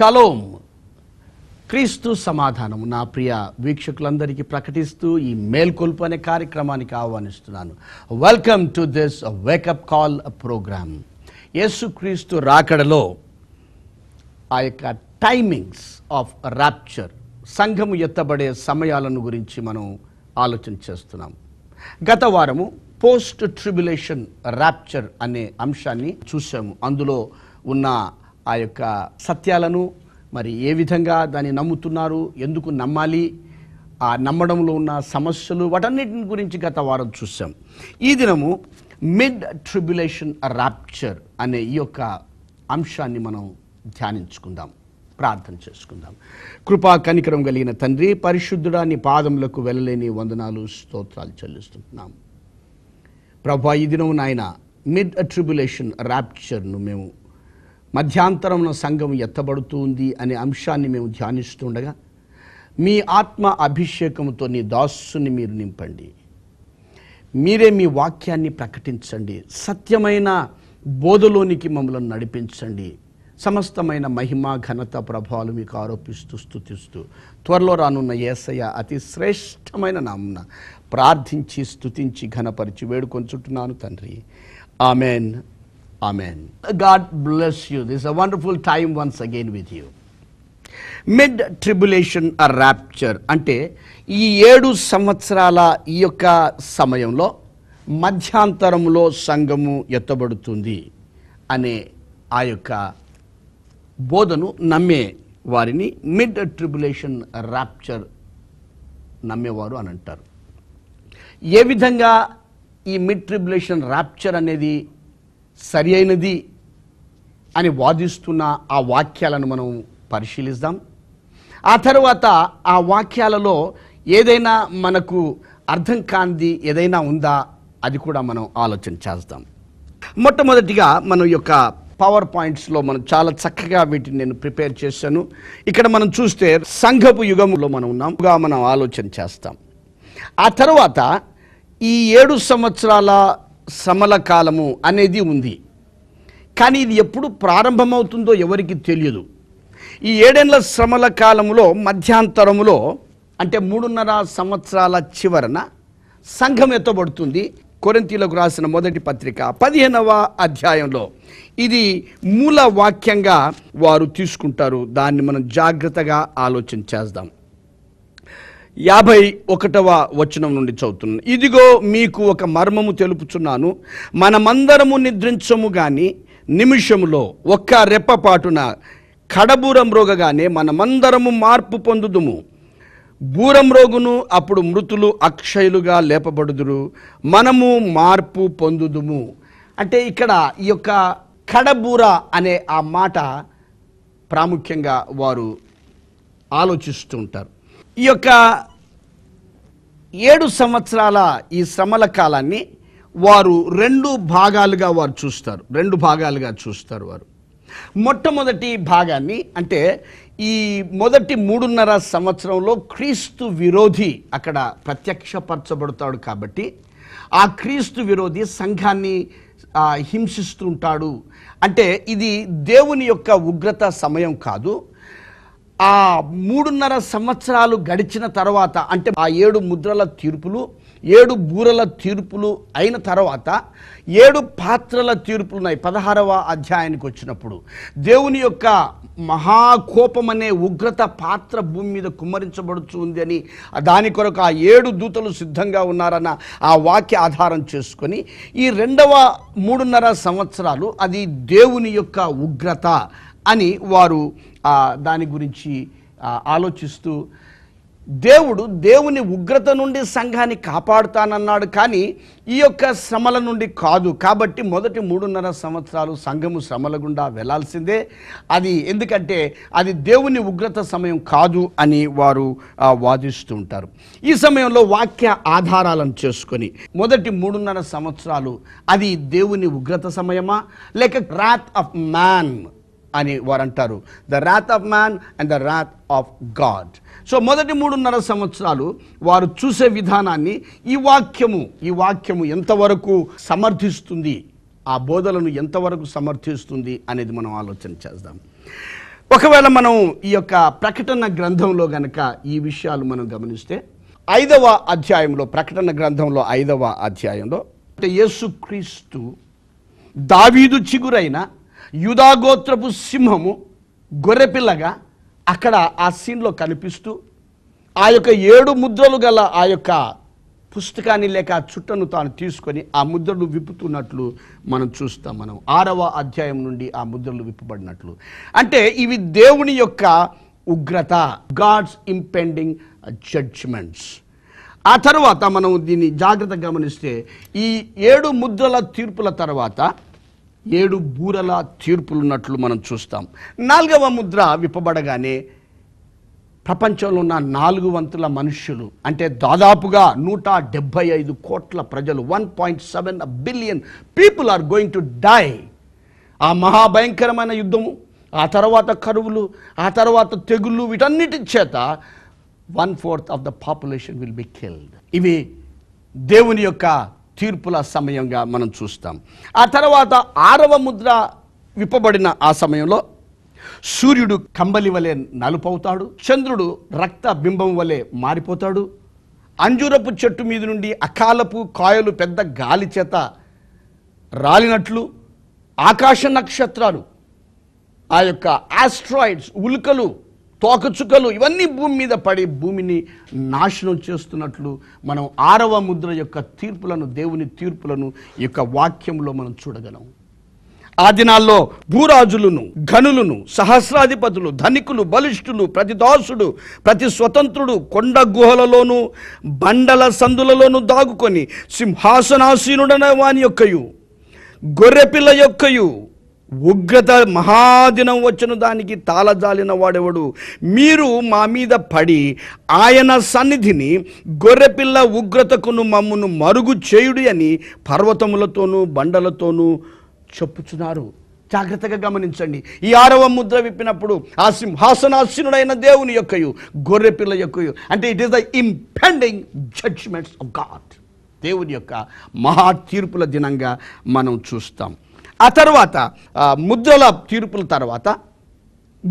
shalom క్రీస్తు సమాధానము నా ప్రియ వీక్షకులందరికీ ప్రకటిస్తూ ఈ మేల్కొల్పు అనే కార్యక్రమానికి ఆహ్వానిస్తున్నాను welcome to this wake up call program యేసుక్రీస్తు రాకడలో ఆ యొక్క టైమింగ్స్ ఆఫ్ ర్యాప్చర్ సంఘము ఎత్తబడే సమయాలను గురించి మనం ఆలోచన చేస్తున్నాం గత వారము పోస్ట్ ట్రిబ్యులేషన్ ర్యాప్చర్ అనే అంశాన్ని చూసాము అందులో ఉన్న ఆ యొక్క సత్యాలను మరి ఏ విధంగా దాన్ని నమ్ముతున్నారు ఎందుకు నమ్మాలి ఆ నమ్మడంలో ఉన్న సమస్యలు వాటన్నిటిని గురించి గత వారం చూసాం ఈ దినము మిడ్ ట్రిబ్యులేషన్ ర్యాప్చర్ అనే ఈ యొక్క అంశాన్ని మనం ధ్యానించుకుందాం ప్రార్థన చేసుకుందాం కృపా కనికరం కలిగిన తండ్రి పరిశుద్ధుడా నీ పాదములకు వెళ్ళలేని వందనాలు స్తోత్రాలు చెల్లిస్తున్నాం ప్రభా ఈ దినం నాయన మిడ్ ట్రిబ్యులేషన్ ర్యాప్చర్ను మేము మధ్యాంతరంలో సంఘం ఎత్తబడుతుంది అనే అంశాన్ని మేము ధ్యానిస్తుండగా మీ ఆత్మ అభిషేకంతో నీ దాస్సుని మీరు నింపండి మీరే మీ వాక్యాన్ని ప్రకటించండి సత్యమైన బోధలోనికి మమ్మల్ని నడిపించండి సమస్తమైన మహిమ ఘనత ప్రభావాలు మీకు ఆరోపిస్తూ స్థుతిస్తూ త్వరలో రానున్న ఏసయ అతి శ్రేష్టమైన నామున ప్రార్థించి స్థుతించి ఘనపరిచి వేడుకొంచుంటున్నాను తండ్రి amen amen God bless you this a wonderful time once again with you mid tribulation rapture అంటే ఈ ఏడు సంవత్సరాల ఈ యొక్క సమయంలో మధ్యాంతరంలో సంఘము ఎత్తబడుతుంది అనే ఆ యొక్క బోధను నమ్మే వారిని మిడ్ ట్రిబులేషన్ ర్యాప్చర్ నమ్మేవారు అని అంటారు ఏ విధంగా ఈ మిడ్ ట్రిబులేషన్ ర్యాప్చర్ అనేది సరి అయినది అని వాదిస్తున్న ఆ వాక్యాలను మనం పరిశీలిస్తాం ఆ తర్వాత ఆ వాక్యాలలో ఏదైనా మనకు అర్థం కాంది ఏదైనా ఉందా అది కూడా మనం ఆలోచన చేస్తాం మొట్టమొదటిగా మన యొక్క పవర్ పాయింట్స్లో మనం చాలా చక్కగా వీటిని నేను ప్రిపేర్ చేశాను ఇక్కడ మనం చూస్తే సంఘపు యుగంలో మనం ఉన్నాముగా మనం ఆలోచన చేస్తాం ఆ తర్వాత ఈ ఏడు సంవత్సరాల సమల కాలము అనేది ఉంది కానీ ఇది ఎప్పుడు ప్రారంభమవుతుందో ఎవరికి తెలియదు ఈ ఏడేళ్ల శ్రమల కాలంలో మధ్యాంతరములో అంటే మూడున్నర సంవత్సరాల చివరన సంఘం ఎత్తబడుతుంది కొరంతీలకు రాసిన మొదటి పత్రిక పదిహేనవ అధ్యాయంలో ఇది మూల వాక్యంగా వారు తీసుకుంటారు దాన్ని మనం జాగ్రత్తగా ఆలోచన చేద్దాం యాభై ఒకటవ వచనం నుండి చదువుతున్నాను ఇదిగో మీకు ఒక మర్మము తెలుపుచున్నాను మనమందరము నిద్రించము గాని నిమిషములో ఒక్క రెప్పపాటున కడబూరం రోగగానే మనమందరము మార్పు పొందుదుము బూరం రోగును అప్పుడు మృతులు అక్షయులుగా లేపబడుదురు మనము మార్పు పొందుదుము అంటే ఇక్కడ ఈ యొక్క కడబూర అనే ఆ మాట ప్రాముఖ్యంగా వారు ఆలోచిస్తూ ఉంటారు ఈ యొక్క ఏడు సంవత్సరాల ఈ శ్రమల కాలాన్ని వారు రెండు భాగాలుగా వారు చూస్తారు రెండు భాగాలుగా చూస్తారు వారు మొట్టమొదటి భాగాన్ని అంటే ఈ మొదటి మూడున్నర సంవత్సరంలో క్రీస్తు విరోధి అక్కడ ప్రత్యక్షపరచబడతాడు కాబట్టి ఆ క్రీస్తు విరోధి సంఘాన్ని హింసిస్తుంటాడు అంటే ఇది దేవుని యొక్క ఉగ్రత సమయం కాదు ఆ మూడున్నర సంవత్సరాలు గడిచిన తర్వాత అంటే ఆ ఏడు ముద్రల తీర్పులు ఏడు బూరల తీర్పులు అయిన తర్వాత ఏడు పాత్రల తీర్పులు ఉన్నాయి పదహారవ అధ్యాయానికి వచ్చినప్పుడు దేవుని యొక్క అనే ఉగ్రత పాత్ర భూమి మీద కుమ్మరించబడుతుంది అని దాని కొరకు ఆ ఏడు దూతలు సిద్ధంగా ఉన్నారన్న ఆ వాక్య ఆధారం చేసుకొని ఈ రెండవ మూడున్నర సంవత్సరాలు అది దేవుని యొక్క ఉగ్రత అని వారు దాని గురించి ఆలోచిస్తూ దేవుడు దేవుని ఉగ్రత నుండి సంఘాన్ని కాపాడుతానన్నాడు కానీ ఈ యొక్క శ్రమల నుండి కాదు కాబట్టి మొదటి మూడున్నర సంవత్సరాలు సంఘము శ్రమల గుండా వెళ్లాల్సిందే అది ఎందుకంటే అది దేవుని ఉగ్రత సమయం కాదు అని వారు వాదిస్తూ ఉంటారు ఈ సమయంలో వాక్య ఆధారాలను చేసుకొని మొదటి మూడున్నర సంవత్సరాలు అది దేవుని ఉగ్రత సమయమా లేక రాత్ ఆఫ్ మ్యాన్ అని వారు అంటారు the wrath of man and the wrath of God so మొదటి మూడున్నర సంవత్సరాలు వారు చూసే విధానాన్ని ఈ వాక్యము ఈ వాక్యము ఎంతవరకు సమర్థిస్తుంది ఆ బోధలను ఎంతవరకు సమర్థిస్తుంది అనేది మనం ఆలోచన చేద్దాం ఒకవేళ మనం ఈ యొక్క ప్రకటన గ్రంథంలో గనక ఈ విషయాలు మనం గమనిస్తే ఐదవ అధ్యాయంలో ప్రకటన గ్రంథంలో ఐదవ అధ్యాయంలో అంటే యేసుక్రీస్తు దావీదు చిగురైన యుధాగోత్రపు సింహము గొర్రెపిల్లగా అక్కడ ఆ సీన్లో కనిపిస్తూ ఆ యొక్క ఏడు ముద్రలు గల ఆ యొక్క పుస్తకాన్ని లేక ఆ చుట్టను తాను తీసుకొని ఆ ముద్రలు విప్పుతున్నట్లు మనం చూస్తాం మనం ఆరవ అధ్యాయం నుండి ఆ ముద్రలు విప్పబడినట్లు అంటే ఇవి దేవుని యొక్క ఉగ్రత గాడ్స్ ఇంపెండింగ్ జడ్జ్మెంట్స్ ఆ తర్వాత మనం దీన్ని జాగ్రత్తగా గమనిస్తే ఈ ఏడు ముద్రల తీర్పుల తర్వాత ఏడు బూరల తీర్పులున్నట్లు మనం చూస్తాం నాలుగవ ముద్ర విప్పబడగానే ప్రపంచంలో ఉన్న నాలుగు వంతుల మనుష్యులు అంటే దాదాపుగా నూట డెబ్బై ఐదు కోట్ల ప్రజలు one point seven billion people are going to die ఆ మహాభయంకరమైన యుద్ధము ఆ తర్వాత కరువులు ఆ తర్వాత తెగుళ్ళు వీటన్నిటి చేత one fourth of the population will be killed ఇవి దేవుని యొక్క తీర్పుల సమయంగా మనం చూస్తాం ఆ తర్వాత ఆరవ ముద్ర విప్పబడిన ఆ సమయంలో సూర్యుడు కంబలి వలె నలుపవుతాడు చంద్రుడు రక్త బింబం వలె మారిపోతాడు అంజూరపు చెట్టు మీద నుండి అకాలపు కాయలు పెద్ద గాలి చేత రాలినట్లు ఆకాశ నక్షత్రాలు ఆ యొక్క ఆస్ట్రాయిడ్స్ ఉల్కలు తోకచుక్కలు ఇవన్నీ భూమి మీద పడి భూమిని నాశనం చేస్తున్నట్లు మనం ఆరవ ముద్ర యొక్క తీర్పులను దేవుని తీర్పులను ఈ యొక్క వాక్యంలో మనం చూడగలం ఆ దినాల్లో భూరాజులను ఘనులను సహస్రాధిపతులు ధనికులు బలిష్ఠులు ప్రతి దాసుడు ప్రతి స్వతంత్రుడు కొండ గుహలలోనూ బండల సందులలోనూ దాగుకొని సింహాసనాసీనుడన వాని యొక్కయు గొర్రెపిల్ల యొక్కయు ఉగ్రత మహాదినం వచ్చిన దానికి తాళజాలిన వాడెవడు మీరు మా మీద పడి ఆయన సన్నిధిని గొర్రెపిల్ల ఉగ్రతకును మమ్మను మరుగు చేయుడి అని పర్వతములతోనూ బండలతోనూ చెప్పుచున్నారు జాగ్రత్తగా గమనించండి ఈ ఆరవ ముద్ర విప్పినప్పుడు ఆ సింహాసనాశీనుడైన దేవుని యొక్కయు గొర్రెపిల్ల యొక్కయు అంటే it is the impending judgments of God దేవుని యొక్క మహా తీర్పుల దినంగా మనం చూస్తాం ఆ తర్వాత ముద్రల తీర్పుల తర్వాత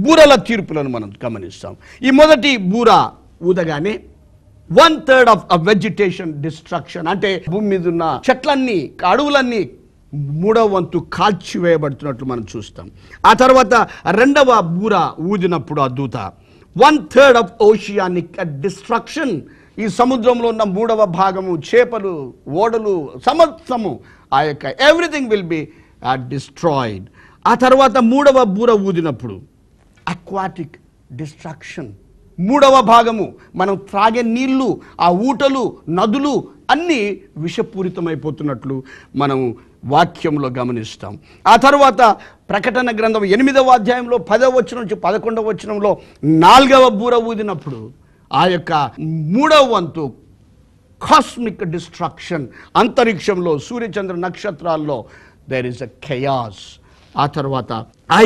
బూరల తీర్పులను మనం గమనిస్తాం ఈ మొదటి బూర ఊదగానే one third of vegetation destruction అంటే భూమి మీద ఉన్న చెట్లన్నీ అడవులన్నీ మూడవ వంతు కాల్చివేయబడుతున్నట్లు మనం చూస్తాం ఆ తర్వాత రెండవ బూర ఊదినప్పుడు ఆ దూత one third of oceanic destruction ఈ సముద్రంలో ఉన్న మూడవ భాగము చేపలు ఓడలు సమస్తము ఆ యొక్క everything will be or destroyed ఆ తర్వాత మూడవ బూర ఊదినప్పుడు అక్వాటిక్ డిస్ట్రాక్షన్ మూడవ భాగము మనం త్రాగే నీళ్లు ఆ ఊటలు నదులు అన్నీ విషపూరితమైపోతున్నట్లు మనం వాక్యంలో గమనిస్తాం ఆ తర్వాత ప్రకటన గ్రంథం ఎనిమిదవ అధ్యాయంలో పదవ వచ్చిన నుంచి పదకొండవ వచనంలో నాలుగవ బూర ఊదినప్పుడు ఆ యొక్క మూడవ వంతు కాస్మిక్ డిస్ట్రాక్షన్ అంతరిక్షంలో సూర్యచంద్ర నక్షత్రాల్లో దేర్ ఇస్ అ ఖయాస్ ఆ తర్వాత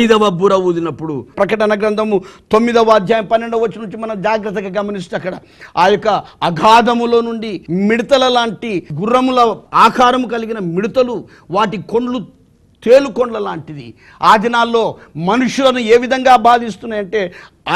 ఐదవ బుర ఊదినప్పుడు ప్రకటన గ్రంథము తొమ్మిదవ అధ్యాయం పన్నెండవ వచ్చి నుంచి మనం జాగ్రత్తగా గమనిస్తే అక్కడ ఆ యొక్క అగాధములో నుండి మిడతల లాంటి గుర్రముల ఆకారము కలిగిన మిడతలు వాటి కొండ్లు తేలుకొండ్ల లాంటిది ఆ దినాల్లో మనుషులను ఏ విధంగా బాధిస్తున్నాయంటే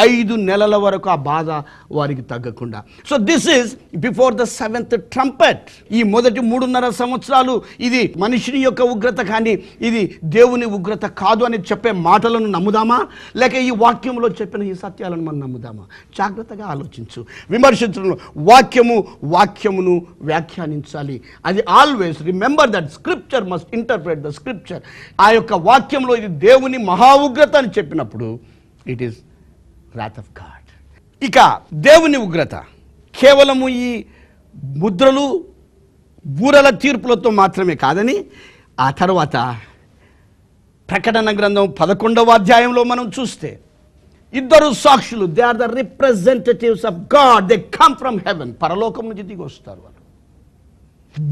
ఐదు నెలల వరకు ఆ బాధ వారికి తగ్గకుండా so this is before the seventh trumpet ఈ మొదటి మూడున్నర సంవత్సరాలు ఇది మనిషిని యొక్క ఉగ్రత కానీ ఇది దేవుని ఉగ్రత కాదు అని చెప్పే మాటలను నమ్ముదామా లేక ఈ వాక్యంలో చెప్పిన ఈ సత్యాలను మనం నమ్ముదామా జాగ్రత్తగా ఆలోచించు విమర్శించడం వాక్యము వాక్యమును వ్యాఖ్యానించాలి అది always remember that scripture must interpret the scripture ఆ యొక్క వాక్యంలో ఇది దేవుని మహా ఉగ్రత అని చెప్పినప్పుడు it is wrath of God ఇక దేవుని ఉగ్రత కేవలము ఈ ముద్రలు బూరల తీర్పులతో మాత్రమే కాదని ఆ తర్వాత ప్రకటన గ్రంథం పదకొండవ అధ్యాయంలో మనం చూస్తే ఇద్దరు సాక్షులు they are the representatives of God they come from heaven పరలోకం నుంచి దిగి వస్తారు వాళ్ళు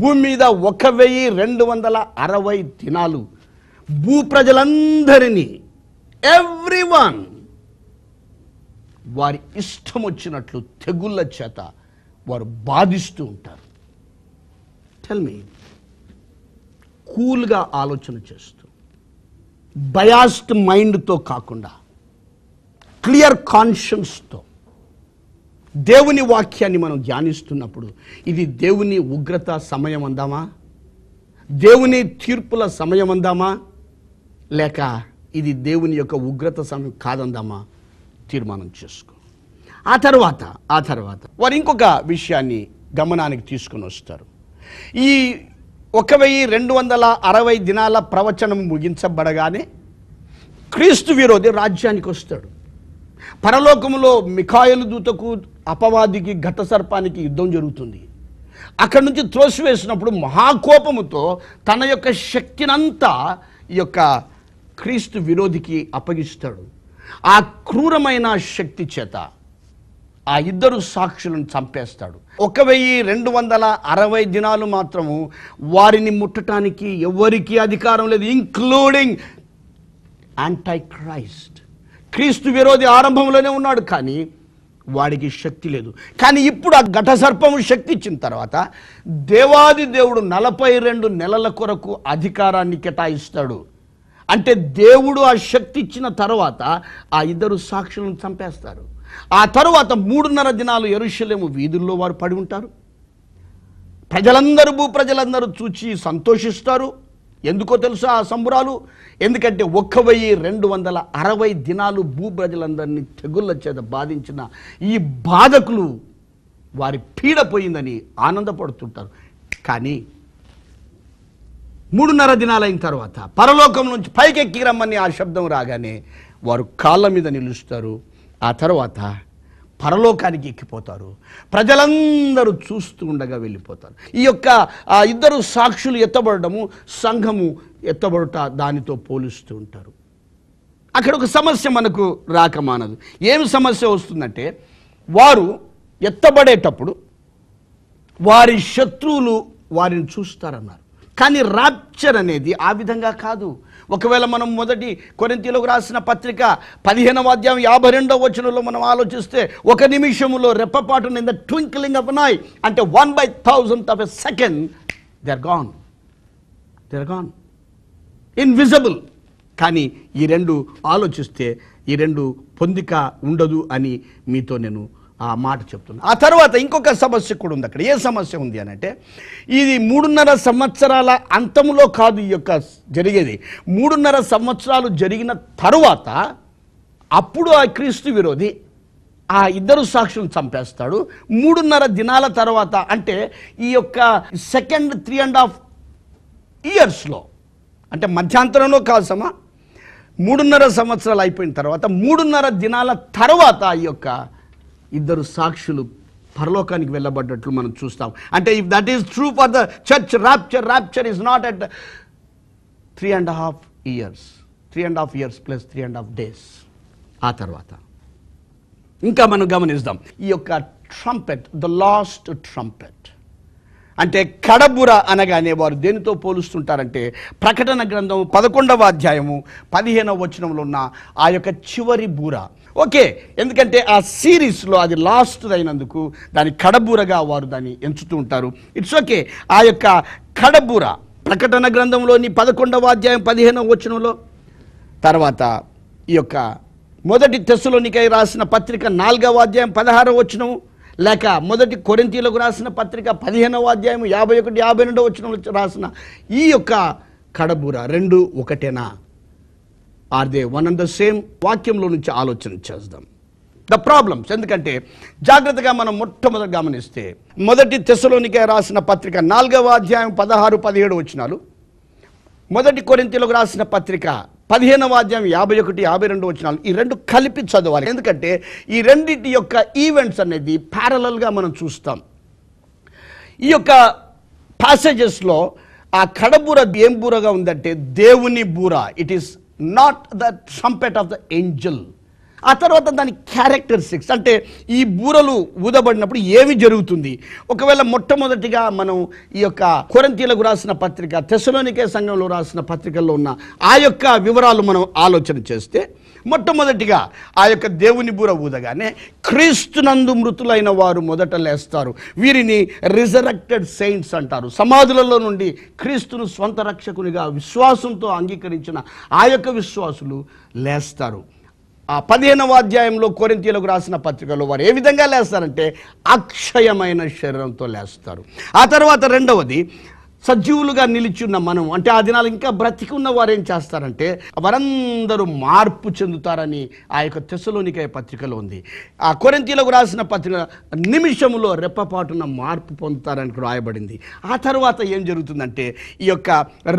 భూమి మీద ఒక వెయ్యి రెండు వందల అరవై దినాలు భూ ప్రజలందరినీ ఎవ్రీ వన్ వారి ఇష్టం వచ్చినట్లు తెగుళ్ళ చేత వారు బాధిస్తూ ఉంటారు టెల్ మీ కూల్గా ఆలోచన చేస్తూ బయాస్డ్ మైండ్తో కాకుండా క్లియర్ కాన్షియన్స్తో దేవుని వాక్యాన్ని మనం ధ్యానిస్తున్నప్పుడు ఇది దేవుని ఉగ్రత సమయం అందామా దేవుని తీర్పుల సమయం అందామా లేక ఇది దేవుని యొక్క ఉగ్రత సమయం కాదందామా తీర్మానం చేసుకో ఆ తర్వాత ఆ తర్వాత వారు ఇంకొక విషయాన్ని గమనానికి తీసుకుని వస్తారు ఈ ఒక వెయ్యి రెండు వందల అరవై దినాల ప్రవచనం ముగించబడగానే క్రీస్తు విరోధి రాజ్యానికి వస్తాడు పరలోకములో మిఖాయలు దూతకు అపవాదికి ఘట సర్పానికి యుద్ధం జరుగుతుంది అక్కడి నుంచి త్రోసివేసినప్పుడు మహాకోపముతో తన యొక్క శక్తినంతా ఈ యొక్క క్రీస్తు విరోధికి అప్పగిస్తాడు ఆ క్రూరమైన శక్తి చేత ఆ ఇద్దరు సాక్షులను చంపేస్తాడు ఒక వెయ్యి రెండు వందల అరవై దినాలు మాత్రము వారిని ముట్టడానికి ఎవరికీ అధికారం లేదు ఇంక్లూడింగ్ యాంటై క్రైస్ట్ క్రీస్తు విరోధి ఆరంభంలోనే ఉన్నాడు కానీ వాడికి శక్తి లేదు కానీ ఇప్పుడు ఆ ఘట సర్పము శక్తి ఇచ్చిన తర్వాత దేవాది దేవుడు నలభై రెండు నెలల కొరకు అధికారాన్ని కేటాయిస్తాడు అంటే దేవుడు ఆ శక్తి ఇచ్చిన తర్వాత ఆ ఇద్దరు సాక్షులను చంపేస్తారు ఆ తరువాత మూడున్నర దినాలు ఎరుషలేము వీధుల్లో వారు పడి ఉంటారు ప్రజలందరూ భూ ప్రజలందరూ చూచి సంతోషిస్తారు ఎందుకో తెలుసా ఆ సంబురాలు ఎందుకంటే ఒక్క వెయ్యి రెండు వందల అరవై దినాలు భూ ప్రజలందరినీ తెగుళ్ళ చేత బాధించిన ఈ బాధకులు వారి పీడ పోయిందని ఆనందపడుతుంటారు కానీ మూడున్నర దినాలైన తర్వాత పరలోకం నుంచి పైకెక్కి రమ్మని ఆ శబ్దం రాగానే వారు కాళ్ళ మీద నిలుస్తారు ఆ తర్వాత పరలోకానికి ఎక్కిపోతారు ప్రజలందరూ చూస్తూ ఉండగా వెళ్ళిపోతారు ఈ యొక్క ఇద్దరు సాక్షులు ఎత్తబడటము సంఘము ఎత్తబడుట దానితో పోలుస్తూ ఉంటారు అక్కడ ఒక సమస్య మనకు మానదు ఏమి సమస్య వస్తుందంటే వారు ఎత్తబడేటప్పుడు వారి శత్రువులు వారిని చూస్తారన్నారు కానీ రాప్చర్ అనేది ఆ విధంగా కాదు ఒకవేళ మనం మొదటి కొరింతీలోకి రాసిన పత్రిక పదిహేనవ అధ్యాయం యాభై రెండవ వచనంలో మనం ఆలోచిస్తే ఒక నిమిషంలో రెప్పపాటు ఇన్ ద ట్వింకిలింగ్ ఆఫ్ నాయ్ అంటే one by thousand of a second they are gone they are gone invisible కానీ ఈ రెండు ఆలోచిస్తే ఈ రెండు పొందిక ఉండదు అని మీతో నేను ఆ మాట చెప్తుంది ఆ తర్వాత ఇంకొక సమస్య కూడా ఉంది అక్కడ ఏ సమస్య ఉంది అని అంటే ఇది మూడున్నర సంవత్సరాల అంతములో కాదు ఈ యొక్క జరిగేది మూడున్నర సంవత్సరాలు జరిగిన తరువాత అప్పుడు ఆ క్రీస్తు విరోధి ఆ ఇద్దరు సాక్షులను చంపేస్తాడు మూడున్నర దినాల తర్వాత అంటే ఈ యొక్క సెకండ్ త్రీ అండ్ హాఫ్ ఇయర్స్లో అంటే మధ్యాంతరంలో కాదు సమా మూడున్నర సంవత్సరాలు అయిపోయిన తర్వాత మూడున్నర దినాల తర్వాత ఈ యొక్క ఇద్దరు సాక్షులు పరలోకానికి వెళ్ళబడ్డట్లు మనం చూస్తాం అంటే if that is true for the church rapture rapture is not at three and half years three and half years plus three and half days ఆ తర్వాత ఇంకా మనం గమనిస్తాం ఈ యొక్క ట్రంపెట్ ద లాస్ట్ ట్రంపెట్ అంటే కడబుర అనగానే వారు దేనితో పోలుస్తుంటారంటే ప్రకటన గ్రంథం పదకొండవ అధ్యాయము పదిహేనవ వచనంలో ఉన్న ఆ యొక్క చివరి బూర ఓకే ఎందుకంటే ఆ సిరీస్లో అది లాస్ట్ అయినందుకు దాని కడబూరగా వారు దాన్ని ఎంచుతూ ఉంటారు ఇట్స్ ఓకే ఆ యొక్క కడబూర ప్రకటన గ్రంథంలోని పదకొండవ అధ్యాయం పదిహేనవ వచనంలో తర్వాత ఈ యొక్క మొదటి తెస్సులోనికై రాసిన పత్రిక నాలుగవ అధ్యాయం పదహారవ వచనం లేక మొదటి కొరింతీలకు రాసిన పత్రిక పదిహేనవ అధ్యాయం యాభై ఒకటి యాభై రెండవ వచనంలో రాసిన ఈ యొక్క కడబూర రెండు ఒకటేనా are they one and the same వాక్యంలో నుంచి ఆలోచన చేద్దాం ద ప్రాబ్లమ్స్ ఎందుకంటే జాగ్రత్తగా మనం మొట్టమొదటి గమనిస్తే మొదటి తెసలోనికే రాసిన పత్రిక నాలుగవ అధ్యాయం పదహారు పదిహేడు వచ్చినాలు మొదటి కొరింతలకు రాసిన పత్రిక పదిహేనవ అధ్యాయం యాభై ఒకటి యాభై రెండు వచ్చినాలు ఈ రెండు కలిపి చదవాలి ఎందుకంటే ఈ రెండింటి యొక్క ఈవెంట్స్ అనేది ప్యారలల్గా మనం చూస్తాం ఈ యొక్క ప్యాసేజెస్లో ఆ కడబూర ఏం బూరగా ఉందంటే దేవుని బూర it is not the trumpet of the angel ఆ తర్వాత దాని క్యారెక్టరిస్టిక్స్ అంటే ఈ బూరలు ఊదబడినప్పుడు ఏమి జరుగుతుంది ఒకవేళ మొట్టమొదటిగా మనం ఈ యొక్క కొరంతీలకు రాసిన పత్రిక తెసలోనికే సంఘంలో రాసిన పత్రికల్లో ఉన్న ఆ యొక్క వివరాలు మనం ఆలోచన చేస్తే మొట్టమొదటిగా ఆ యొక్క దేవుని బుర ఊదగానే క్రీస్తునందు మృతులైన వారు మొదట లేస్తారు వీరిని రిజరెక్టెడ్ సెయింట్స్ అంటారు సమాధులలో నుండి క్రీస్తును స్వంత రక్షకునిగా విశ్వాసంతో అంగీకరించిన ఆ యొక్క విశ్వాసులు లేస్తారు ఆ పదిహేనవ అధ్యాయంలో కోరింతీలకు రాసిన పత్రికలో వారు ఏ విధంగా లేస్తారంటే అక్షయమైన శరీరంతో లేస్తారు ఆ తర్వాత రెండవది సజీవులుగా నిలిచున్న మనం అంటే ఆ దినాలు ఇంకా బ్రతికి ఉన్న వారు ఏం చేస్తారంటే వారందరూ మార్పు చెందుతారని ఆ యొక్క తెసలోనిక పత్రికలో ఉంది ఆ కొరంతీలకు రాసిన పత్రిక నిమిషంలో రెప్పపాటున మార్పు పొందుతారని కూడా రాయబడింది ఆ తర్వాత ఏం జరుగుతుందంటే ఈ యొక్క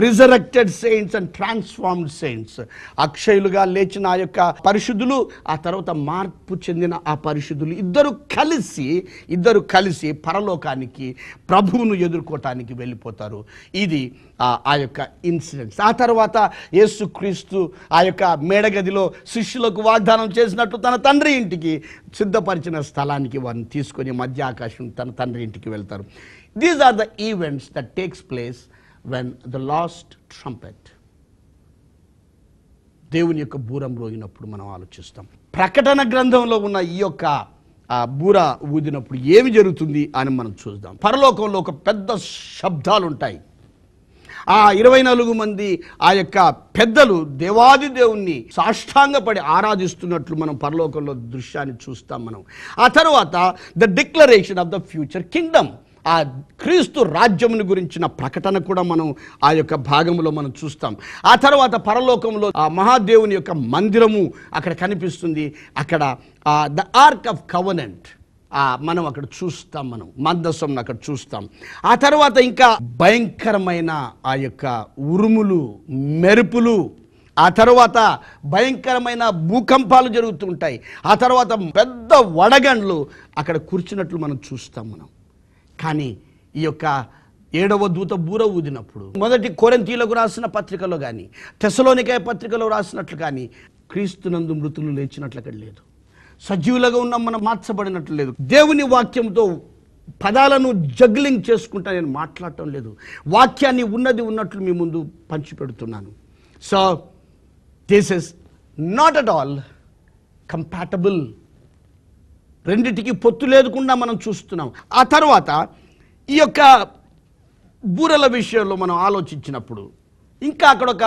resurrected saints and transformed saints అక్షయులుగా లేచిన ఆ యొక్క పరిశుద్ధులు ఆ తర్వాత మార్పు చెందిన ఆ పరిశుద్ధులు ఇద్దరు కలిసి ఇద్దరు కలిసి పరలోకానికి ప్రభువును ఎదుర్కోవటానికి వెళ్ళిపోతారు చేశారు ఇది ఆ యొక్క ఇన్సిడెంట్స్ ఆ తర్వాత యేసుక్రీస్తు ఆ యొక్క మేడగదిలో శిష్యులకు వాగ్దానం చేసినట్టు తన తండ్రి ఇంటికి సిద్ధపరిచిన స్థలానికి వారిని తీసుకొని మధ్య ఆకాశం తన తండ్రి ఇంటికి వెళ్తారు these are the events that takes place when the last trumpet దేవుని యొక్క బూరం రోగినప్పుడు మనం ఆలోచిస్తాం ప్రకటన గ్రంథంలో ఉన్న ఈ యొక్క ఆ బూర ఊదినప్పుడు ఏమి జరుగుతుంది అని మనం చూద్దాం పరలోకంలో ఒక పెద్ద శబ్దాలు ఉంటాయి ఆ ఇరవై నాలుగు మంది ఆ యొక్క పెద్దలు దేవాది దేవుణ్ణి సాష్టాంగపడి ఆరాధిస్తున్నట్లు మనం పరలోకంలో దృశ్యాన్ని చూస్తాం మనం ఆ తర్వాత the declaration of the future kingdom ఆ క్రీస్తు రాజ్యమును గురించిన ప్రకటన కూడా మనం ఆ యొక్క భాగంలో మనం చూస్తాం ఆ తర్వాత పరలోకంలో ఆ మహాదేవుని యొక్క మందిరము అక్కడ కనిపిస్తుంది అక్కడ ద ఆర్క్ ఆఫ్ కవనెంట్ మనం అక్కడ చూస్తాం మనం మందస్వం అక్కడ చూస్తాం ఆ తర్వాత ఇంకా భయంకరమైన ఆ యొక్క ఉరుములు మెరుపులు ఆ తర్వాత భయంకరమైన భూకంపాలు జరుగుతుంటాయి ఆ తర్వాత పెద్ద వడగండ్లు అక్కడ కూర్చున్నట్లు మనం చూస్తాం మనం కానీ ఈ యొక్క ఏడవ దూత బూర ఊదినప్పుడు మొదటి కోరంతీలకు రాసిన పత్రికలో కానీ తెసలోనికాయ పత్రికలో రాసినట్లు కానీ క్రీస్తునందు మృతులు లేచినట్లు లేదు సజీవులుగా ఉన్న మనం మార్చబడినట్లు లేదు దేవుని వాక్యంతో పదాలను జగ్లింగ్ చేసుకుంటా నేను మాట్లాడటం లేదు వాక్యాన్ని ఉన్నది ఉన్నట్లు మీ ముందు పంచిపెడుతున్నాను so this is not at all compatible రెండిటికి పొత్తు లేదుకుండా మనం చూస్తున్నాం ఆ తర్వాత ఈ యొక్క బూరల విషయంలో మనం ఆలోచించినప్పుడు ఇంకా అక్కడ ఒక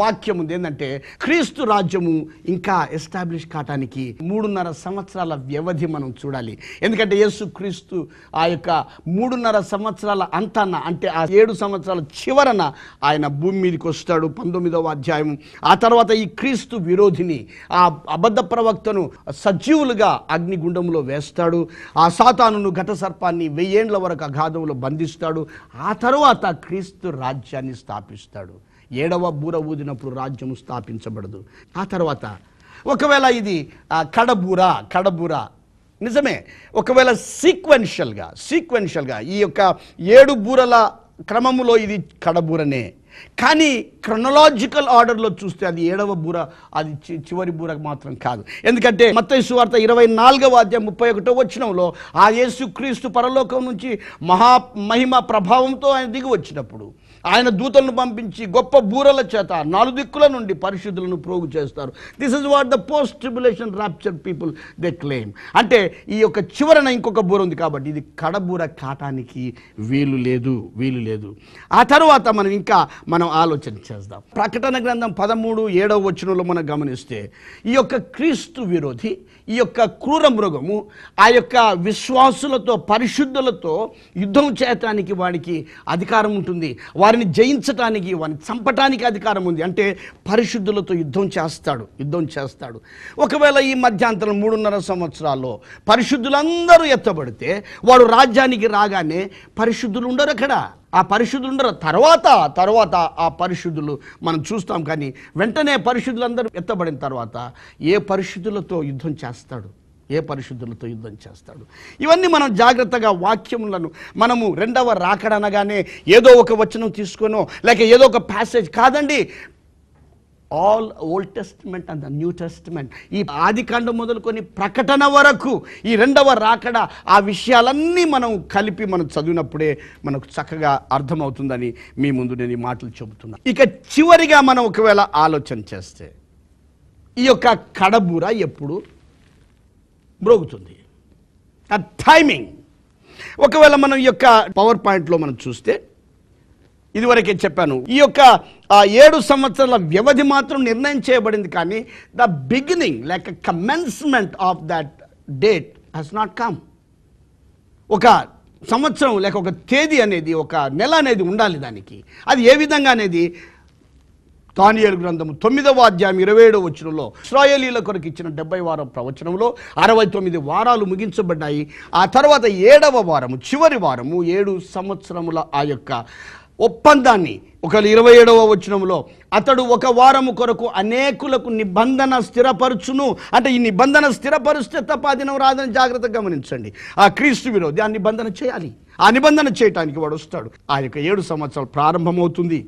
వాక్యం ఉంది ఏంటంటే క్రీస్తు రాజ్యము ఇంకా ఎస్టాబ్లిష్ కావటానికి మూడున్నర సంవత్సరాల వ్యవధి మనం చూడాలి ఎందుకంటే యేసు క్రీస్తు ఆ యొక్క మూడున్నర సంవత్సరాల అంతాన అంటే ఆ ఏడు సంవత్సరాల చివరన ఆయన భూమి మీదకి వస్తాడు పంతొమ్మిదవ అధ్యాయం ఆ తర్వాత ఈ క్రీస్తు విరోధిని ఆ అబద్ధ ప్రవక్తను సజీవులుగా అగ్నిగుండంలో వేస్తాడు ఆ సాతాను ఘట సర్పాన్ని వెయ్యేండ్ల వరకు అఘాధంలో బంధిస్తాడు ఆ తర్వాత క్రీస్తు రాజ్యాన్ని స్థాపిస్తాడు ఏడవ బూర ఊదినప్పుడు రాజ్యము స్థాపించబడదు ఆ తర్వాత ఒకవేళ ఇది కడబూర కడబూర నిజమే ఒకవేళ సీక్వెన్షియల్గా సీక్వెన్షియల్గా ఈ యొక్క ఏడు బూరల క్రమములో ఇది కడబూరనే కానీ క్రొనలాజికల్ ఆర్డర్లో చూస్తే అది ఏడవ బూర అది చివరి బూర మాత్రం కాదు ఎందుకంటే మత్తయి వార్త ఇరవై నాలుగవ అధ్యాయం ముప్పై ఒకటో వచ్చినంలో ఆ యేసుక్రీస్తు పరలోకం నుంచి మహా మహిమ ప్రభావంతో ఆయన దిగి వచ్చినప్పుడు ఆయన దూతలను పంపించి గొప్ప బూరల చేత నాలుగు దిక్కుల నుండి పరిశుద్ధులను ప్రోగు చేస్తారు this is what the post tribulation rapture people the claim అంటే ఈ యొక్క చివరన ఇంకొక బూర ఉంది కాబట్టి ఇది కడబూర కాటానికి వీలు లేదు వీలు లేదు ఆ తర్వాత మనం ఇంకా మనం ఆలోచన చేద్దాం ప్రకటన గ్రంథం పదమూడు ఏడవ వచనంలో మనం గమనిస్తే ఈ యొక్క క్రీస్తు విరోధి ఈ యొక్క క్రూర మృగము ఆ యొక్క విశ్వాసులతో పరిశుద్ధులతో యుద్ధం చేయటానికి వాడికి అధికారం ఉంటుంది వారిని జయించటానికి వారిని చంపటానికి అధికారం ఉంది అంటే పరిశుద్ధులతో యుద్ధం చేస్తాడు యుద్ధం చేస్తాడు ఒకవేళ ఈ మధ్యాంతరం మూడున్నర సంవత్సరాల్లో పరిశుద్ధులందరూ ఎత్తబడితే వాడు రాజ్యానికి రాగానే పరిశుద్ధులు ఉండరు అక్కడ ఆ పరిశుద్ధులు ఉండరు తర్వాత తర్వాత ఆ పరిశుద్ధులు మనం చూస్తాం కానీ వెంటనే పరిశుద్ధులందరూ ఎత్తబడిన తర్వాత ఏ పరిశుద్ధులతో యుద్ధం చేస్తాడు ఏ పరిశుద్ధులతో యుద్ధం చేస్తాడు ఇవన్నీ మనం జాగ్రత్తగా వాక్యములను మనము రెండవ రాకడనగానే ఏదో ఒక వచనం తీసుకునో లేక ఏదో ఒక ప్యాసేజ్ కాదండి all Old Testament and the New Testament ఈ ఆది కాండం మొదలుకొని ప్రకటన వరకు ఈ రెండవ రాకడ ఆ విషయాలన్నీ మనం కలిపి మనం చదివినప్పుడే మనకు చక్కగా అర్థమవుతుందని మీ ముందు నేను ఈ మాటలు చెబుతున్నాను ఇక చివరిగా మనం ఒకవేళ ఆలోచన చేస్తే ఈ యొక్క కడబూర ఎప్పుడు మ్రోగుతుంది ఆ టైమింగ్ ఒకవేళ మనం ఈ యొక్క పవర్ పాయింట్లో మనం చూస్తే ఇదివరకే చెప్పాను ఈ యొక్క ఆ ఏడు సంవత్సరాల వ్యవధి మాత్రం నిర్ణయం చేయబడింది కానీ the beginning like commencement of that date has not come ఒక సంవత్సరం లేక ఒక తేదీ అనేది ఒక నెల అనేది ఉండాలి దానికి అది ఏ విధంగా అనేది దానియలు గ్రంథము తొమ్మిదవ అధ్యాయం ఇరవై ఏడవ వచ్చినలో ఇస్రాయలీల కొరకు ఇచ్చిన డెబ్బై వారం ప్రవచనంలో అరవై తొమ్మిది వారాలు ముగించబడ్డాయి ఆ తర్వాత ఏడవ వారము చివరి వారము ఏడు సంవత్సరముల ఆ యొక్క ఒప్పందాన్ని ఒక ఇరవై ఏడవ వచనంలో అతడు ఒక వారము కొరకు అనేకులకు నిబంధన స్థిరపరచును అంటే ఈ నిబంధన స్థిరపరిస్తే తప్ప దినం రాదని జాగ్రత్తగా గమనించండి ఆ క్రీస్తు విరోధి ఆ నిబంధన చేయాలి ఆ నిబంధన చేయటానికి వాడు వస్తాడు ఆ యొక్క ఏడు సంవత్సరాలు ప్రారంభమవుతుంది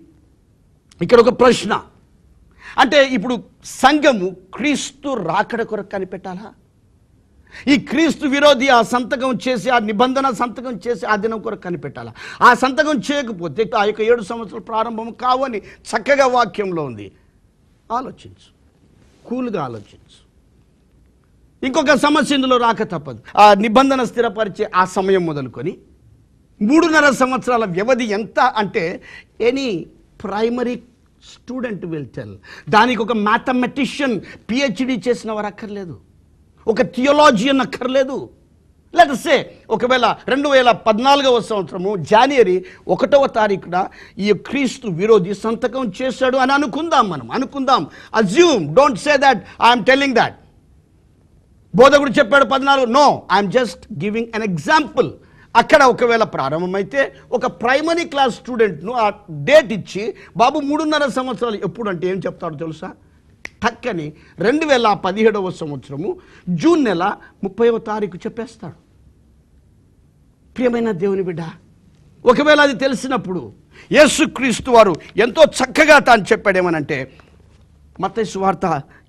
ఇక్కడ ఒక ప్రశ్న అంటే ఇప్పుడు సంఘము క్రీస్తు రాకడ కొరకు కనిపెట్టాలా ఈ క్రీస్తు విరోధి ఆ సంతకం చేసి ఆ నిబంధన సంతకం చేసి ఆ దినం కొరకు కనిపెట్టాలా ఆ సంతకం చేయకపోతే ఆ యొక్క ఏడు సంవత్సరాలు ప్రారంభం కావని చక్కగా వాక్యంలో ఉంది ఆలోచించు కూల్గా ఆలోచించు ఇంకొక సమస్య ఇందులో రాక తప్పదు ఆ నిబంధన స్థిరపరిచే ఆ సమయం మొదలుకొని మూడున్నర సంవత్సరాల వ్యవధి ఎంత అంటే any primary student will tell దానికి ఒక మ్యాథమెటిషియన్ పిహెచ్డి చేసిన వారు అక్కర్లేదు ఒక థియోలాజియన్ అక్కర్లేదు సే ఒకవేళ రెండు వేల పద్నాలుగవ సంవత్సరము జనవరి ఒకటవ తారీఖున ఈ క్రీస్తు విరోధి సంతకం చేశాడు అని అనుకుందాం మనం అనుకుందాం assume don't say that I'm telling that బోధకుడు చెప్పాడు పద్నాలుగు no I'm just giving an example అక్కడ ఒకవేళ ప్రారంభమైతే ఒక ప్రైమరీ క్లాస్ స్టూడెంట్ను ఆ డేట్ ఇచ్చి బాబు మూడున్నర సంవత్సరాలు ఎప్పుడు అంటే ఏం చెప్తాడో తెలుసా టక్కని రెండు వేల పదిహేడవ సంవత్సరము జూన్ నెల ముప్పైవ తారీఖు చెప్పేస్తాడు ప్రియమైన దేవుని బిడ్డ ఒకవేళ అది తెలిసినప్పుడు యేసుక్రీస్తు వారు ఎంతో చక్కగా తాను చెప్పాడేమనంటే మత సువార్త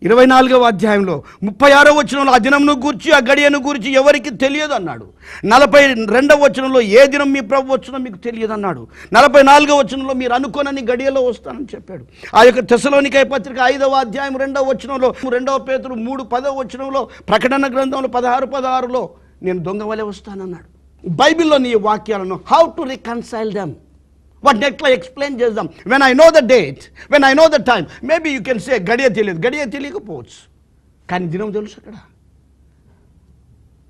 ఇరవై నాలుగవ అధ్యాయంలో ముప్పై ఆరో వచనంలో ఆ దినంను గూర్చి ఆ గడియను గూర్చి ఎవరికి తెలియదు అన్నాడు నలభై రెండవ వచనంలో ఏ దినం మీ ప్రభు వచ్చినో మీకు తెలియదు అన్నాడు నలభై నాలుగవ వచనంలో మీరు అనుకోనని గడియలో వస్తానని చెప్పాడు ఆ యొక్క తెసలోనికాయ పత్రిక ఐదవ అధ్యాయం రెండవ వచనంలో రెండవ పేతులు మూడు పదవ వచనంలో ప్రకటన గ్రంథంలో పదహారు పదహారులో నేను దొంగ వలె వస్తానన్నాడు బైబిల్లో నీ వాక్యాలను హౌ టు రికన్సైల్ దెమ్ వాటి డేట్లో ఎక్స్ప్లెయిన్ చేద్దాం when I know the date when I know the time maybe you can say గడియ తెలియదు గడియ తెలియకపోవచ్చు కానీ దినం తెలుసు అక్కడ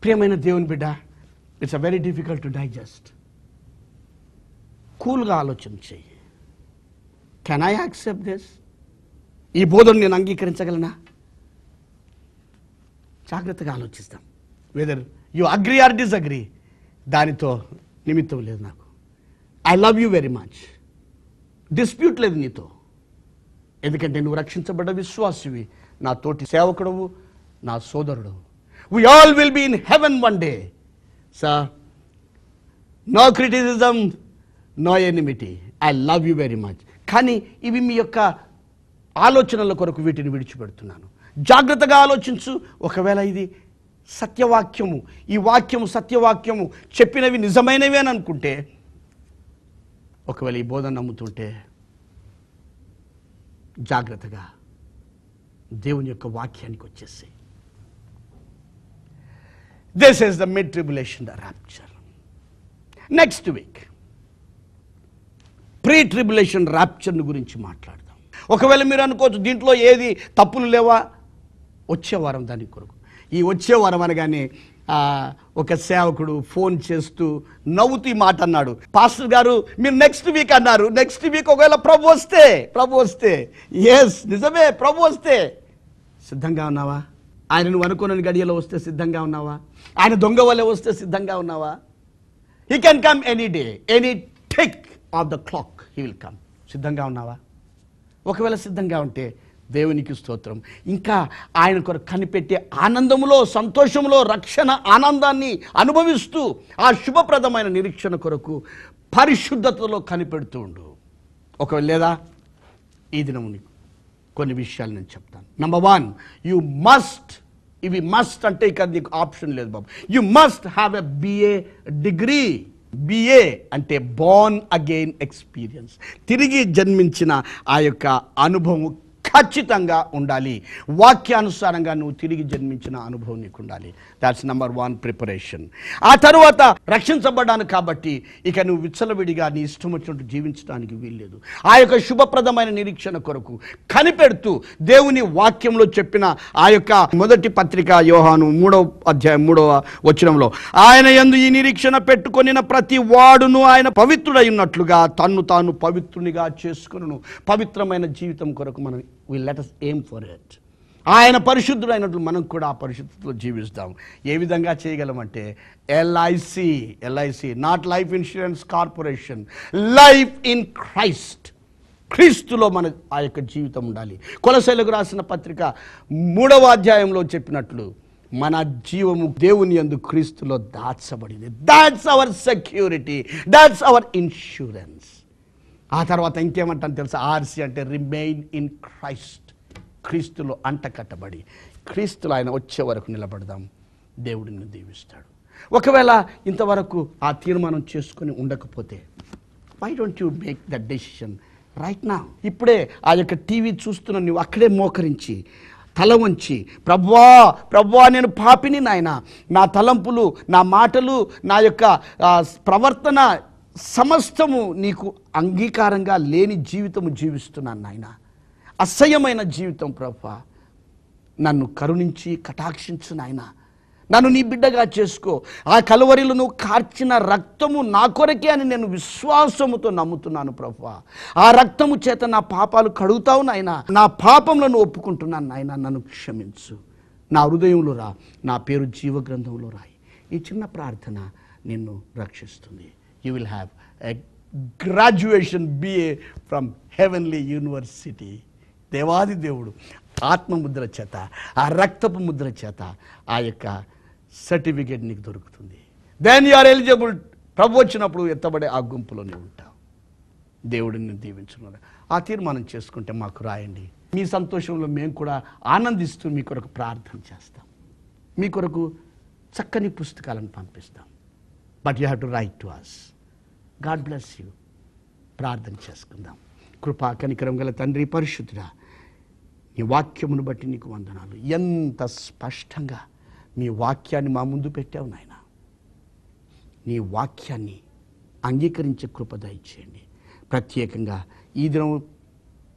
ప్రియమైన దేవుని బిడ్డ it's a very difficult to digest కూల్గా ఆలోచన చెయ్యి కెన్ ఐ యాక్సెప్ట్ దిస్ ఈ బోధను నేను అంగీకరించగలనా జాగ్రత్తగా ఆలోచిస్తాం whether you agree or disagree దానితో నిమిత్తం లేదు నాకు I love you very much dispute లేదు నీతో ఎందుకంటే నువ్వు రక్షించబడ్డ విశ్వాసివి నా తోటి సేవకుడవు నా సోదరుడు we all will be in heaven one day sir no criticism no enmity I love you very much కానీ ఇవి మీ యొక్క ఆలోచనల కొరకు వీటిని విడిచిపెడుతున్నాను జాగ్రత్తగా ఆలోచించు ఒకవేళ ఇది సత్యవాక్యము ఈ వాక్యము సత్యవాక్యము చెప్పినవి నిజమైనవి అని అనుకుంటే ఒకవేళ ఈ బోధన నమ్ముతుంటే జాగ్రత్తగా దేవుని యొక్క వాక్యానికి వచ్చేసి this is the mid tribulation the rapture next week pre tribulation rapture గురించి మాట్లాడదాం ఒకవేళ మీరు అనుకోవచ్చు దీంట్లో ఏది తప్పులు లేవా వచ్చే వారం దాని కొరకు ఈ వచ్చే వారం అనగానే ఒక సేవకుడు ఫోన్ చేస్తూ నవ్వుతూ మాట అన్నాడు పాస్టర్ గారు మీరు నెక్స్ట్ వీక్ అన్నారు నెక్స్ట్ వీక్ ఒకవేళ ప్రభు వస్తే ప్రభు వస్తే ఎస్ నిజమే ప్రభు వస్తే సిద్ధంగా ఉన్నావా ఆయన నువ్వు అనుకున్న గడియలో వస్తే సిద్ధంగా ఉన్నావా ఆయన దొంగ వల్లే వస్తే సిద్ధంగా ఉన్నావా he can come any day any tick of the clock he will come సిద్ధంగా ఉన్నావా ఒకవేళ సిద్ధంగా ఉంటే దేవునికి స్తోత్రం ఇంకా ఆయన కొరకు కనిపెట్టే ఆనందములో సంతోషంలో రక్షణ ఆనందాన్ని అనుభవిస్తూ ఆ శుభప్రదమైన నిరీక్షణ కొరకు పరిశుద్ధతలో కనిపెడుతూ ఉండు ఒకవేళ లేదా ఈ దినం కొన్ని విషయాలు నేను చెప్తాను నెంబర్ వన్ యు మస్ట్ ఇవి మస్ట్ అంటే ఇక నీకు ఆప్షన్ లేదు బాబు you must have a BA degree BA అంటే బోర్న్ అగైన్ ఎక్స్పీరియన్స్ తిరిగి జన్మించిన ఆ యొక్క అనుభవం ఖచ్చితంగా ఉండాలి వాక్యానుసారంగా నువ్వు తిరిగి జన్మించిన అనుభవం నీకు ఉండాలి దాట్స్ నెంబర్ వన్ ప్రిపరేషన్ ఆ తరువాత రక్షించబడ్డాను కాబట్టి ఇక నువ్వు విచ్చలవిడిగా నీ ఇష్టం వచ్చినట్టు జీవించడానికి వీల్లేదు ఆ యొక్క శుభప్రదమైన నిరీక్షణ కొరకు కనిపెడుతూ దేవుని వాక్యంలో చెప్పిన ఆ యొక్క మొదటి పత్రిక యోహాను మూడవ అధ్యాయం మూడవ వచనంలో ఆయన ఎందు ఈ నిరీక్షణ పెట్టుకొనిన ప్రతి వాడును ఆయన పవిత్రుడై ఉన్నట్లుగా తన్ను తాను పవిత్రునిగా చేసుకును పవిత్రమైన జీవితం కొరకు మనం we let us aim for it ఆయన అయినట్లు మనం కూడా ఆ పరిశుద్ధతలో జీవిస్తాం ఏ విధంగా చేయగలమంటే LIC LIC not life insurance corporation life in Christ క్రీస్తులో మన ఆ యొక్క జీవితం ఉండాలి కొలశైలకు రాసిన పత్రిక మూడవ అధ్యాయంలో చెప్పినట్లు మన జీవము దేవుని అందు క్రీస్తులో దాచబడింది that's our security that's our insurance ఆ తర్వాత ఇంకేమంటాను తెలుసా ఆర్సి అంటే రిమైన్ ఇన్ క్రైస్ట్ క్రీస్తులో అంటకట్టబడి క్రీస్తులు ఆయన వచ్చే వరకు నిలబడదాం దేవుడిని దీవిస్తాడు ఒకవేళ ఇంతవరకు ఆ తీర్మానం చేసుకొని ఉండకపోతే why don't you make the decision right నా ఇప్పుడే ఆ యొక్క టీవీ చూస్తున్న నువ్వు అక్కడే మోకరించి తల వంచి ప్రభ్వా ప్రభ్వా నేను పాపిని నాయన నా తలంపులు నా మాటలు నా యొక్క ప్రవర్తన సమస్తము నీకు అంగీకారంగా లేని జీవితము జీవిస్తున్నాను నాయనా అసహ్యమైన జీవితం ప్రభు నన్ను కరుణించి కటాక్షించు నాయన నన్ను నీ బిడ్డగా చేసుకో ఆ కలవరిలో నువ్వు కార్చిన రక్తము నా కొరకే అని నేను విశ్వాసముతో నమ్ముతున్నాను ప్రభు ఆ రక్తము చేత నా పాపాలు కడుగుతావు నాయన నా పాపములను ఒప్పుకుంటున్నాను నాయన నన్ను క్షమించు నా హృదయంలో రా నా పేరు జీవ గ్రంథంలో రాయి ఈ చిన్న ప్రార్థన నిన్ను రక్షిస్తుంది you will have a graduation BA from heavenly university దేవాది దేవుడు ఆత్మముద్ర చేత ఆ రక్తపు ముద్ర చేత ఆ యొక్క సర్టిఫికేట్ నీకు దొరుకుతుంది దాని యు ఆర్ ఎలిజిబుల్ ప్రభు వచ్చినప్పుడు ఎత్తబడే ఆ గుంపులోనే ఉంటావు దేవుడిని దీవించున్నాడు ఆ తీర్మానం చేసుకుంటే మాకు రాయండి మీ సంతోషంలో మేము కూడా ఆనందిస్తూ మీ కొరకు ప్రార్థన చేస్తాం మీ కొరకు చక్కని పుస్తకాలను పంపిస్తాం but you have to write to us God bless you ప్రార్థన చేసుకుందాం కృపా కనికరం గల తండ్రి పరిశుద్ధుడా నీ వాక్యమును బట్టి నీకు వందనాలు ఎంత స్పష్టంగా మీ వాక్యాన్ని మా ముందు పెట్టావు నాయన నీ వాక్యాన్ని అంగీకరించే కృప దయచేయండి ప్రత్యేకంగా ఈ దినం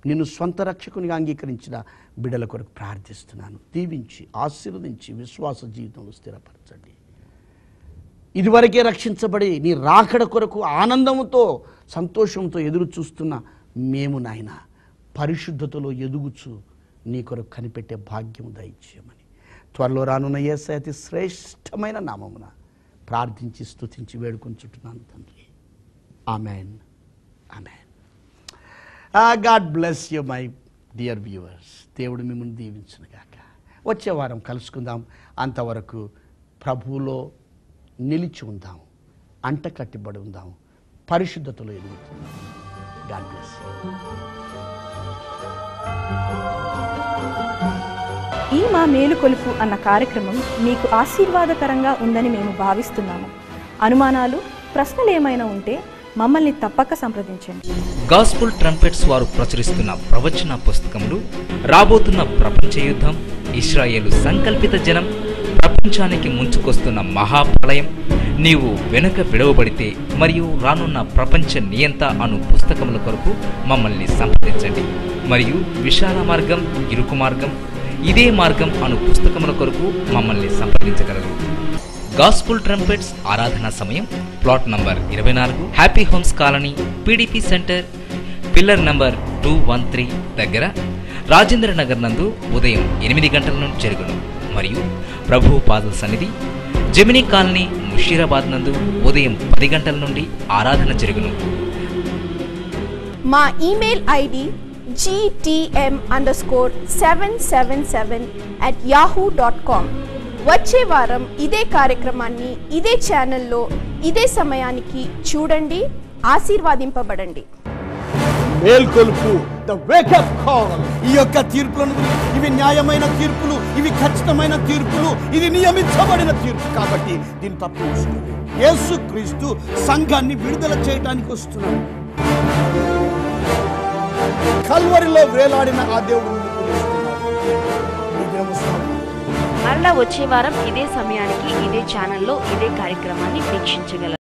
నిన్ను స్వంత రక్షకునిగా అంగీకరించిన బిడ్డల కొరకు ప్రార్థిస్తున్నాను దీవించి ఆశీర్వదించి విశ్వాస జీవితంలో స్థిరపరచండి ఇదివరకే రక్షించబడి నీ రాకడ కొరకు ఆనందంతో సంతోషంతో ఎదురు చూస్తున్న మేము నాయన పరిశుద్ధతలో ఎదుగుచు నీ కొరకు కనిపెట్టే భాగ్యం దయచేయమని త్వరలో రానున్న ఏసై అతి శ్రేష్టమైన నామమున ప్రార్థించి స్థుతించి వేడుకుంచుంటున్నాను తండ్రి amen amen God bless you my dear viewers దేవుడు మిమ్మల్ని దీవించునుగాక వచ్చే వారం కలుసుకుందాం అంతవరకు ప్రభువులో నిలిచి ఉందాం అంట కట్టిబడి ఉందాం పరిశుద్ధతలో ఎదుగుతున్నాం గాడ్ బ్లెస్ యూ ఈ మా మేలుకొలుపు అన్న కార్యక్రమం మీకు ఆశీర్వాదకరంగా ఉందని మేము భావిస్తున్నాము అనుమానాలు ప్రశ్నలు ఏమైనా ఉంటే మమ్మల్ని తప్పక సంప్రదించండి గాస్పుల్ ట్రంపెట్స్ వారు ప్రచురిస్తున్న ప్రవచన పుస్తకములు రాబోతున్న ప్రపంచ యుద్ధం ఇస్రాయేలు సంకల్పిత జనం ప్రపంచానికి ముంచుకొస్తున్న మహాప్రళయం నీవు వెనుక విడవబడితే మరియు రానున్న ప్రపంచ నియంత అను పుస్తకముల కొరకు మమ్మల్ని సంప్రదించండి మరియు విశాల మార్గం ఇరుకు మార్గం ఇదే మార్గం అను పుస్తకముల కొరకు మమ్మల్ని సంప్రదించగలరు గాస్పుల్ ట్రంపెట్స్ ఆరాధన సమయం ప్లాట్ నంబర్ ఇరవై నాలుగు happy homes colony PDP centre pillar number two one three దగ్గర రాజేంద్ర నగర్ నందు ఉదయం ఎనిమిది గంటల నుండి జరుగును మరియు ప్రభు పాదల సన్నిధి జమిని కాలనీ ముషీరాబాద్ నందు ఉదయం పది గంటల నుండి ఆరాధన జరుగును మా email ID GTM underscore seven seven seven at Yahoo dot com వచ్చే వారం ఇదే కార్యక్రమాన్ని ఇదే ఛానల్లో ఇదే సమయానికి చూడండి ఆశీర్వాదింపబడండి మేల్కొల్పు ద వేకప్ కాల్ ఈ యొక్క తీర్పులను ఇవి న్యాయమైన తీర్పులు ఇవి ఖచ్చితమైన తీర్పులు ఇది నియమించబడిన తీర్పు కాబట్టి దీన్ని యేసు క్రీస్తు సంఘాన్ని విడుదల చేయడానికి వస్తున్నాడు కల్వరిలో వేలాడిన ఆ దేవుడు మరలా వచ్చే వారం ఇదే సమయానికి ఇదే ఛానల్లో ఇదే కార్యక్రమాన్ని వీక్షించగలరు